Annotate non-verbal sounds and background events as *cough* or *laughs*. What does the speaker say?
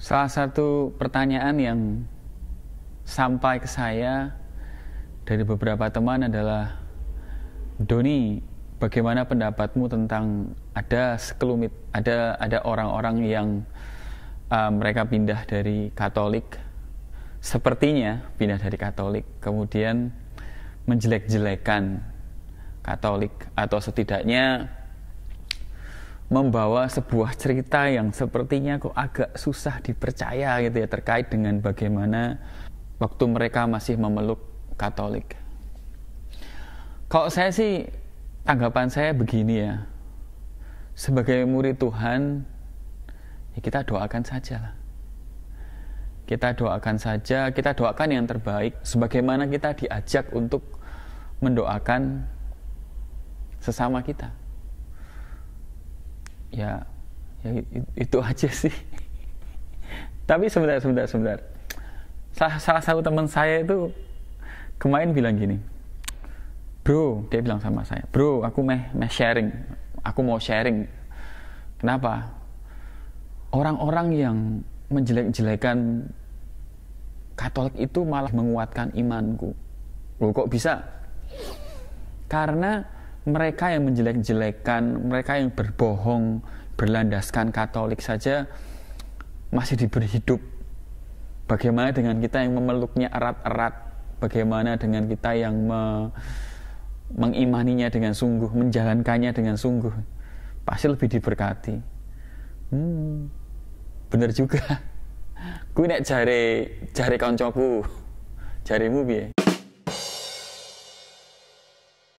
Salah satu pertanyaan yang sampai ke saya dari beberapa teman adalah Doni, bagaimana pendapatmu tentang ada sekelumit ada ada orang-orang yang uh, mereka pindah dari Katolik sepertinya pindah dari Katolik kemudian menjelek-jelekan Katolik atau setidaknya membawa sebuah cerita yang sepertinya kok agak susah dipercaya gitu ya terkait dengan bagaimana waktu mereka masih memeluk Katolik. Kalau saya sih tanggapan saya begini ya. Sebagai murid Tuhan, ya kita doakan saja lah. Kita doakan saja, kita doakan yang terbaik sebagaimana kita diajak untuk mendoakan sesama kita ya ya itu aja sih tapi sebentar sebentar sebentar salah, salah satu teman saya itu kemarin bilang gini bro dia bilang sama saya bro aku meh meh sharing aku mau sharing kenapa orang-orang yang menjelek-jelekan Katolik itu malah menguatkan imanku. Loh, kok bisa? Karena mereka yang menjelek-jelekan, mereka yang berbohong, berlandaskan Katolik saja masih diberi hidup. Bagaimana dengan kita yang memeluknya erat-erat? Bagaimana dengan kita yang me mengimaninya dengan sungguh, menjalankannya dengan sungguh? Pasti lebih diberkati. Hmm, bener juga. Gue *laughs* nek jari jari koncoku, jarimu biar.